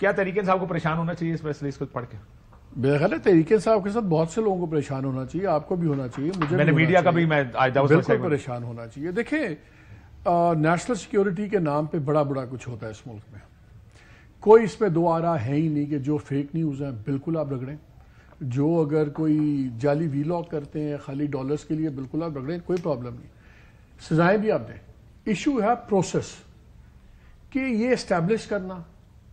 क्या तरीके से आपको परेशान होना चाहिए इस फैसले पढ़ के बेखल है तरीके से आपके साथ बहुत से लोगों को परेशान होना चाहिए आपको भी होना चाहिए मुझे मैंने मीडिया का भी मैं बिल्कुल परेशान होना चाहिए देखें नेशनल सिक्योरिटी के नाम पे बड़ा बड़ा कुछ होता है इस मुल्क में कोई इसमें दो आरा है ही नहीं कि जो फेक न्यूज़ हैं बिल्कुल आप रगड़ें जो अगर कोई जाली वीलॉग करते हैं खाली डॉलर्स के लिए बिल्कुल आप रगड़ें कोई प्रॉब्लम नहीं सजाएं भी आप दें इशू है प्रोसेस कि ये इस्टेब्लिश करना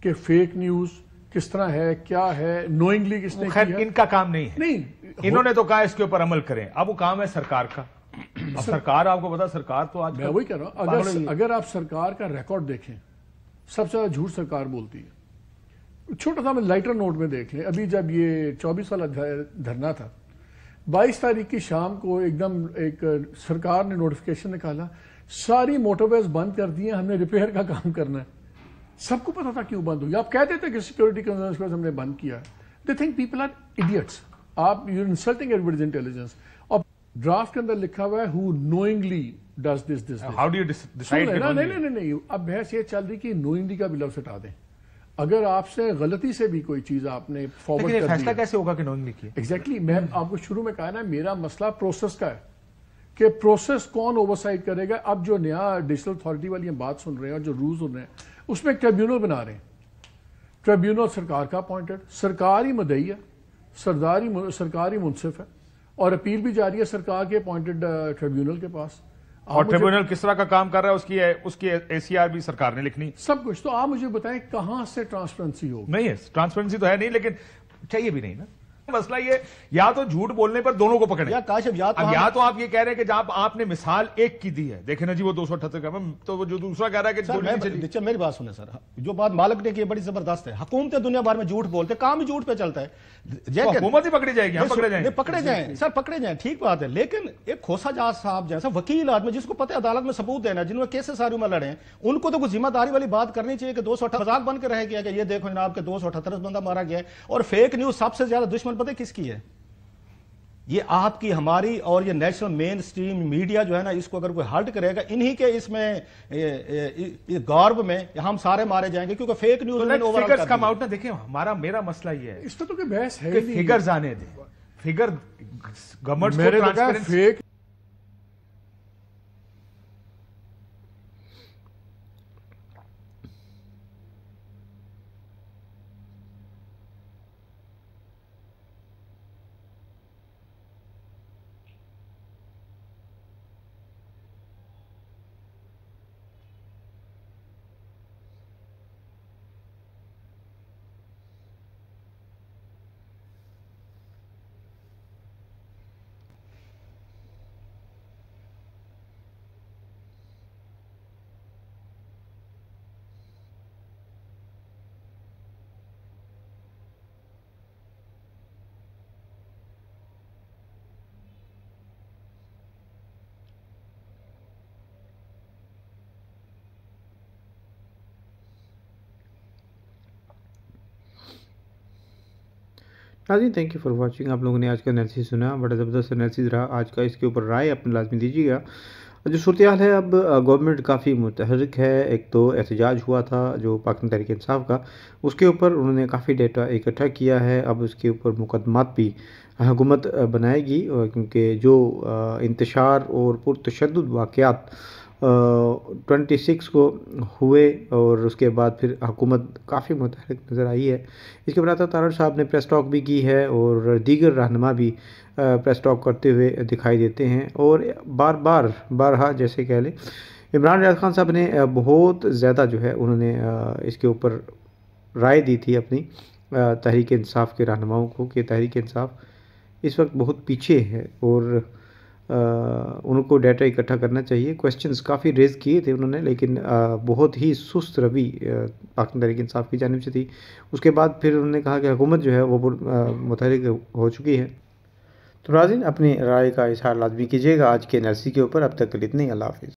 कि फेक न्यूज किस तरह है क्या है नोइंगली किसने खैर इनका काम नहीं है नहीं इन्होंने तो कहा इसके ऊपर अमल करें अब वो काम है सरकार का अब सरकार आपको पता सरकार तो आज मैं वही कह रहा हूं अगर अगर आप सरकार का रिकॉर्ड देखें सबसे ज्यादा झूठ सरकार बोलती है छोटा सा लाइटर नोट में देख लें अभी जब ये चौबीस वाला धरना था बाईस तारीख की शाम को एकदम एक सरकार ने नोटिफिकेशन निकाला सारी मोटरवेज बंद कर दिए हमने रिपेयर का काम करना है सबको पता था क्यों बंद हो गया आप कहते थे कि सिक्योरिटी कंसर्न्स पर हमने बंद किया they think people are idiots आप यूर इंसल्टिंग एवरीबडीज इंटेलिजेंस और ड्राफ्ट के अंदर लिखा हुआ है who knowingly does this this how do you decide नहीं नहीं नहीं नहीं अब बहस ये चल रही कि नोइंगली का भी लफ्ज हटा दें अगर आपसे गलती से भी कोई चीज आपने फॉरवर्ड कर फैसला कैसे होगा कि नोइंगली की एग्जैक्टली मैं आपको शुरू में कहा ना मेरा मसला प्रोसेस का है कि प्रोसेस कौन ओवरसाइड करेगा अब जो नया डिजिटल अथॉरिटी वाली हम बात सुन रहे हैं और जो रूल सुन रहे हैं उसमें ट्रिब्यूनल बना रहे हैं ट्रिब्यूनल सरकार का अपॉइंटेड सरकार ही मदई है सरदारी सरकार ही मुनसिफ है और अपील भी जारी है सरकार के अपॉइंटेड ट्रिब्यूनल uh, के पास और ट्रिब्यूनल किस तरह का काम कर रहा है उसकी उसकी एसीआर भी सरकार ने लिखनी सब कुछ तो आप मुझे बताएं कहां से ट्रांसपेरेंसी हो नहीं है ट्रांसपेरेंसी तो है नहीं लेकिन चाहिए भी नहीं ना मसला ये या तो झूठ बोलने पर दोनों को पकड़े या काशिफ या तो, अब या तो आप ये कह रहे हैं कि जब आपने मिसाल एक की दी है देखे ना जी वो दो सौ अठहत्तर का तो वो जो दूसरा कह रहा है कि सर, मेरी बात सुने सर जो बात मालक ने की बड़ी जबरदस्त है हुकूमतें दुनिया भर में झूठ बोलते काम ही झूठ पे चलता है तो हुकूमत ही पकड़ी जाएगी पकड़े जाए पकड़े जाए सर पकड़े जाए ठीक बात है लेकिन एक खोसा जाज साहब जैसा वकील आदमी जिसको पता है अदालत में सबूत देना जिन्होंने कैसे सारी उम्र लड़े उनको तो कुछ जिम्मेदारी वाली बात करनी चाहिए कि दो सौ अठहत्तर बन के रह गया कि ये देखो जनाब के दो सौ अठहत्तर बंदा मारा गया और फेक न्यूज सबसे ज्यादा दुश्मन शक्ल पता किसकी है ये आपकी हमारी और ये नेशनल मेन स्ट्रीम मीडिया जो है ना इसको अगर कोई हल्ट करेगा इन्हीं के इसमें गौरव में हम सारे मारे जाएंगे क्योंकि फेक न्यूज तो फिगर्स कम आउट ना देखिए हमारा मेरा मसला ये है इस तो, तो बहस है फिगर्स आने दें figure government fake Nazi thank you for watching आप लोगों ने आज का एनालिसिस सुना बड़ा ज़बरदस्त एनालिसिस रहा आज का इसके ऊपर राय अपने लाजमी दीजिएगा जो सूरत हाल है अब गवर्नमेंट काफ़ी मुतहरक है एक तो एहतजाज हुआ था जो पाकिस्तान तहरीक इंसाफ का उसके ऊपर उन्होंने काफ़ी डेटा इकट्ठा किया है अब उसके ऊपर मुकदमात भी हुकूमत बनाएगी क्योंकि जो इंतशार और पुरतशद वाक़ात ट्वेंटी सिक्स को हुए और उसके बाद फिर हुकूमत काफ़ी मुतहरक नज़र आई है इसके बरह तारण साहब ने प्रेस टॉक भी की है और दीगर रहनमा भी प्रेस टॉक करते हुए दिखाई देते हैं और बार बार बारहा जैसे कह लें इमरान रियाज खान साहब ने बहुत ज़्यादा जो है उन्होंने इसके ऊपर राय दी थी अपनी तहरीक इंसाफ के रहनुमाओं को कि तहरीक इंसाफ इस वक्त बहुत पीछे है और उनको डाटा इकट्ठा करना चाहिए क्वेश्चंस काफ़ी रेज किए थे उन्होंने लेकिन बहुत ही सुस्त रवि पाकिस्तान तहरीक इंसाफ की जानब से थी उसके बाद फिर उन्होंने कहा कि हुकूमत जो है वो मुतहरक हो चुकी है तो नाजिन अपनी राय का इशार लाजमी कीजिएगा आज के एन के ऊपर अब तक के लिए इतनी अल्लाह हाफिज़